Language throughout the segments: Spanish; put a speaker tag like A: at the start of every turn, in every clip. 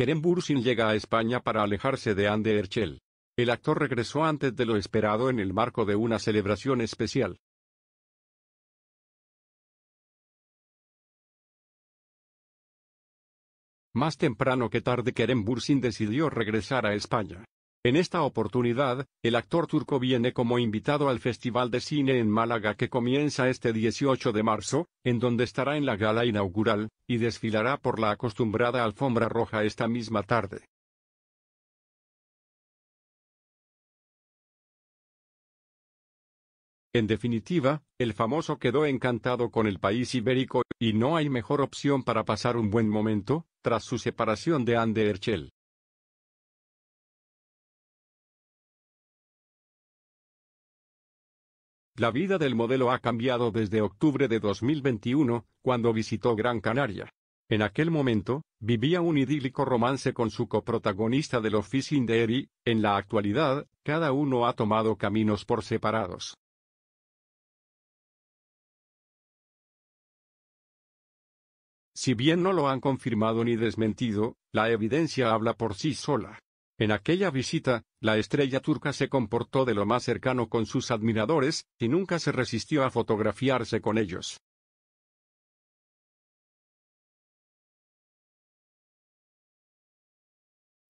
A: Kerem Bursin llega a España para alejarse de Anne Erchel. El actor regresó antes de lo esperado en el marco de una
B: celebración especial. Más temprano que tarde Kerem Bursin decidió
A: regresar a España. En esta oportunidad, el actor turco viene como invitado al Festival de Cine en Málaga que comienza este 18 de marzo, en donde estará en la gala
B: inaugural, y desfilará por la acostumbrada alfombra roja esta misma tarde. En definitiva, el famoso quedó encantado con el país ibérico, y no hay mejor opción para pasar un buen momento, tras su separación de Ander Herchel. La vida del modelo ha cambiado desde octubre de 2021, cuando visitó
A: Gran Canaria. En aquel momento, vivía un idílico romance con su coprotagonista
B: del office de Eri, en la actualidad, cada uno ha tomado caminos por separados. Si bien no lo han confirmado ni desmentido, la evidencia habla por sí sola.
A: En aquella visita, la estrella turca se comportó de lo más cercano con sus admiradores,
B: y nunca se resistió a fotografiarse con ellos.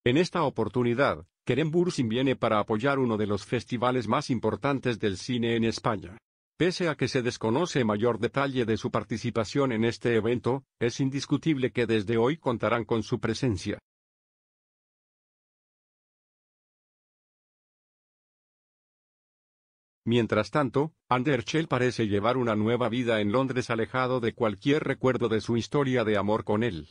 B: En esta
A: oportunidad, Kerem Bursin viene para apoyar uno de los festivales más importantes del cine en España. Pese a que se desconoce mayor detalle de su participación en este evento,
B: es indiscutible que desde hoy contarán con su presencia. Mientras
A: tanto, Schell parece llevar una nueva vida en Londres alejado de cualquier recuerdo de su
B: historia de amor con él.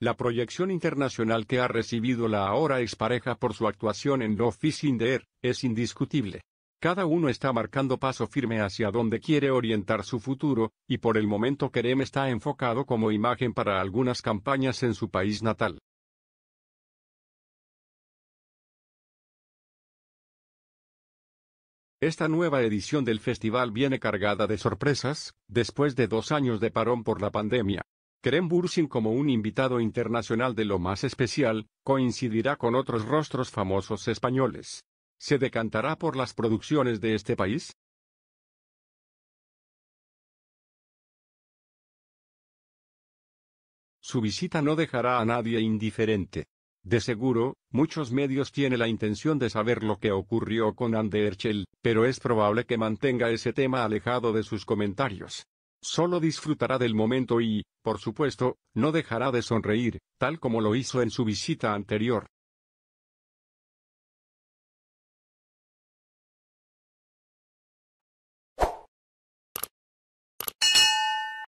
B: La proyección internacional que ha recibido la
A: ahora expareja por su actuación en in Fishing Air, es indiscutible. Cada uno está marcando paso firme hacia donde quiere orientar su futuro, y por el momento Kerem está
B: enfocado como imagen para algunas campañas en su país natal. Esta
A: nueva edición del festival viene cargada de sorpresas, después de dos años de parón por la pandemia. Keren Bursin como un invitado internacional de lo más especial, coincidirá
B: con otros rostros famosos españoles. ¿Se decantará por las producciones de este país? Su visita no dejará a nadie indiferente. De seguro,
A: muchos medios tienen la intención de saber lo que ocurrió con Anderchel, pero es probable que mantenga ese tema alejado de sus comentarios. Solo disfrutará del momento
B: y, por supuesto, no dejará de sonreír, tal como lo hizo en su visita anterior.